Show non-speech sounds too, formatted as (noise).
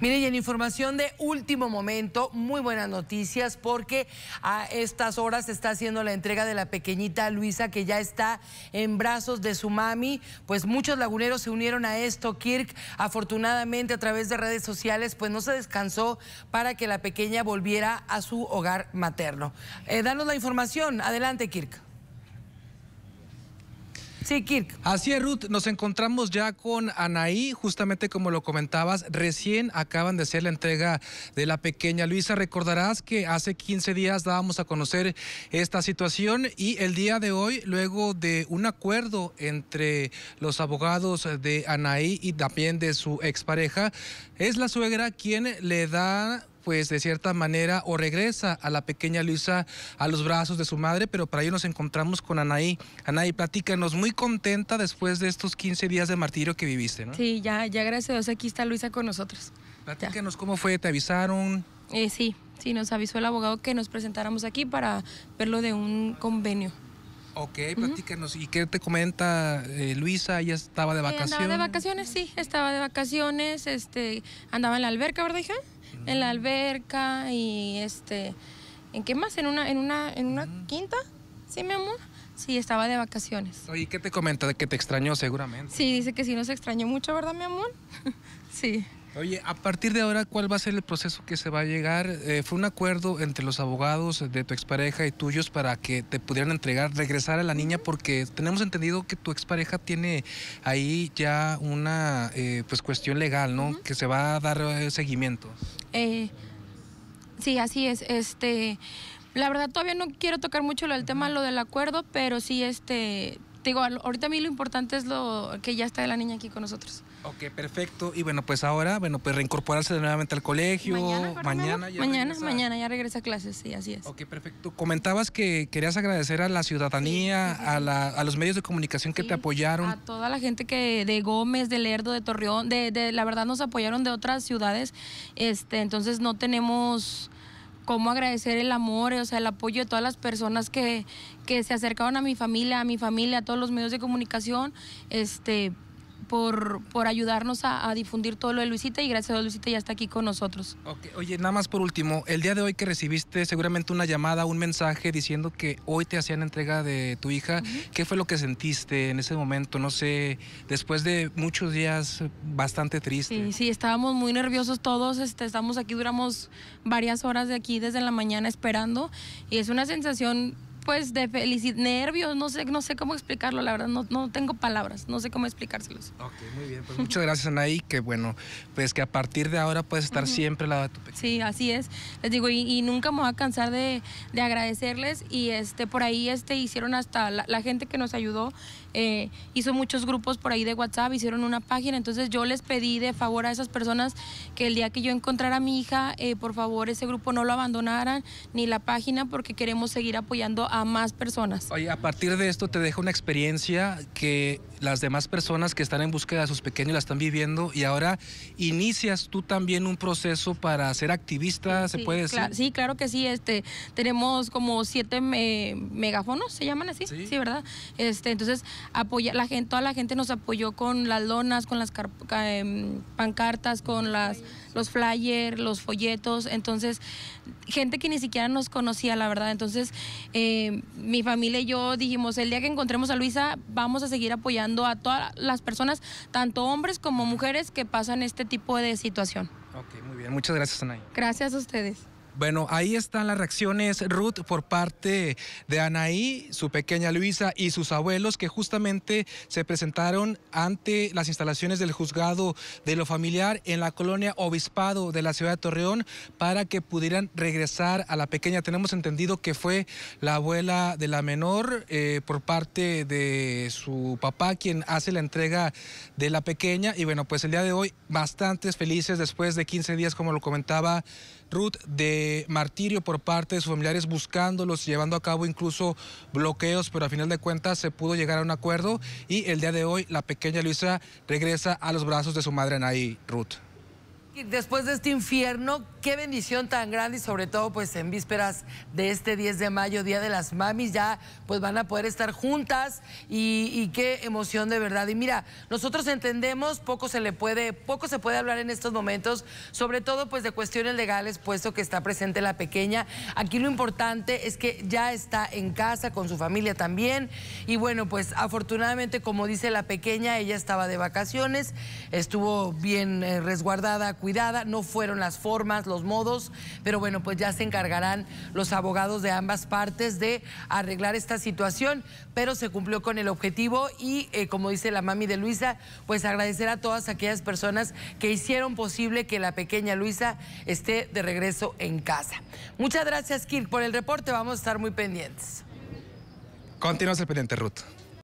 Miren, y en información de último momento, muy buenas noticias porque a estas horas se está haciendo la entrega de la pequeñita Luisa que ya está en brazos de su mami. Pues muchos laguneros se unieron a esto. Kirk, afortunadamente a través de redes sociales, pues no se descansó para que la pequeña volviera a su hogar materno. Eh, danos la información. Adelante, Kirk. Sí, Kirk. Así es, Ruth. Nos encontramos ya con Anaí, justamente como lo comentabas, recién acaban de hacer la entrega de la pequeña Luisa. Recordarás que hace 15 días dábamos a conocer esta situación y el día de hoy, luego de un acuerdo entre los abogados de Anaí y también de su expareja, es la suegra quien le da pues de cierta manera, o regresa a la pequeña Luisa a los brazos de su madre, pero para ello nos encontramos con Anaí. Anaí, platícanos, muy contenta después de estos 15 días de martirio que viviste, ¿no? Sí, ya, ya gracias a aquí está Luisa con nosotros. Platícanos cómo fue, ¿te avisaron? Eh, sí, sí, nos avisó el abogado que nos presentáramos aquí para verlo de un convenio. Ok, platícanos. ¿Y qué te comenta eh, Luisa? ¿Ella estaba de eh, vacaciones? Eh, de vacaciones, sí. Estaba de vacaciones, este, andaba en la alberca, ¿verdad, hija? en la alberca y este, ¿en qué más? En una, en una, en una mm. quinta, sí, mi amor. Sí, estaba de vacaciones. Oye, ¿qué te comenta? Que te extrañó seguramente. Sí, dice que sí nos extrañó mucho, ¿verdad, mi amor? (laughs) sí. Oye, a partir de ahora, ¿cuál va a ser el proceso que se va a llegar? Eh, ¿Fue un acuerdo entre los abogados de tu expareja y tuyos para que te pudieran entregar, regresar a la niña? Porque tenemos entendido que tu expareja tiene ahí ya una eh, pues cuestión legal, ¿no? Que se va a dar eh, seguimiento. sí, así es. Este, la verdad todavía no quiero tocar mucho el tema, lo del acuerdo, pero sí, este, te digo, ahorita a mí lo importante es lo que ya está la niña aquí con nosotros. Ok, perfecto. Y bueno, pues ahora, bueno, pues reincorporarse nuevamente al colegio. Mañana, mañana mañana, mañana ya regresa a clases, sí, así es. Ok, perfecto. Comentabas que querías agradecer a la ciudadanía, A, la, a, los medios de comunicación que te apoyaron. A toda la gente que de Gómez, de Lerdo, de Torreón, de, de la verdad nos apoyaron de otras ciudades. Este, entonces no tenemos cómo agradecer el amor, o sea, el apoyo de todas las personas que, que se acercaron a mi familia, a mi familia, a todos los medios de comunicación, este, por, ayudarnos a, difundir todo lo de Luisita y gracias a Luisita ya está aquí con nosotros. Oye, nada más por último, el día de hoy que recibiste seguramente una llamada, un mensaje diciendo que hoy te hacían entrega de tu hija, ¿qué fue lo que sentiste en ese momento? No sé, después de muchos días bastante triste. Sí, sí, estábamos muy nerviosos todos, este, estamos aquí, duramos varias horas de aquí desde la mañana esperando y es una sensación pues de felicidad, nervios, no sé, no sé cómo explicarlo, la verdad, no, no tengo palabras, no sé cómo explicárselos. Ok, muy bien, pues muchas gracias Anaí, que bueno, pues que a partir de ahora puedes estar siempre al lado de tu pecho. Sí, así es, les digo, y, nunca me voy a cansar de, agradecerles y este, por ahí este, hicieron hasta la, gente que nos ayudó, eh, hizo muchos grupos por ahí de WhatsApp, hicieron una página, entonces yo les pedí de favor a esas personas que el día que yo encontrara a mi hija, eh, por favor ese grupo no lo abandonaran ni la página porque queremos seguir apoyando a más personas. Oye, a partir de esto te deja una experiencia que las demás personas que están en búsqueda de sus pequeños la están viviendo y ahora inicias tú también un proceso para ser activista, ¿se puede decir? sí, claro que sí. Este, tenemos como siete megafonos, se llaman así, sí, ¿verdad? Este, entonces, apoya, la gente, toda la gente nos apoyó con las lonas, con las em, pancartas, con las, los flyers, los folletos. Entonces, gente que ni siquiera nos conocía, la verdad. Entonces, eh, mi familia y yo dijimos, el día que encontremos a Luisa, vamos a seguir apoyando a todas las personas, tanto hombres como mujeres, que pasan este tipo de situación. Ok, muy bien. Muchas gracias, Anay. Gracias a ustedes. Bueno, ahí están las reacciones, Ruth, por parte de Anaí, su pequeña Luisa y sus abuelos que justamente se presentaron ante las instalaciones del juzgado de lo familiar en la colonia Obispado de la ciudad de Torreón para que pudieran regresar a la pequeña. Tenemos entendido que fue la abuela de la menor eh, por parte de su papá quien hace la entrega de la pequeña. Y bueno, pues el día de hoy bastantes felices después de 15 días, como lo comentaba. Ruth, de martirio por parte de sus familiares, buscándolos, llevando a cabo incluso bloqueos, pero a final de cuentas se pudo llegar a un acuerdo y el día de hoy la pequeña Luisa regresa a los brazos de su madre Anaí, Ruth. Después de este infierno, qué bendición tan grande y sobre todo pues en vísperas de este 10 de mayo, Día de las Mamis, ya pues van a poder estar juntas y, qué emoción de verdad. Y mira, nosotros entendemos, poco se le puede, poco se puede hablar en estos momentos, sobre todo pues de cuestiones legales, puesto que está presente la pequeña. Aquí lo importante es que ya está en casa con su familia también y bueno pues afortunadamente como dice la pequeña, ella estaba de vacaciones, estuvo bien eh, resguardada cuidada, no fueron las formas, los modos, pero bueno, pues ya se encargarán los abogados de ambas partes de arreglar esta situación, pero se cumplió con el objetivo y eh, como dice la mami de Luisa, pues agradecer a todas aquellas personas que hicieron posible que la pequeña Luisa esté de regreso en casa. Muchas gracias Kirk por el reporte, vamos a estar muy pendientes. Continúa el pendiente, Ruth.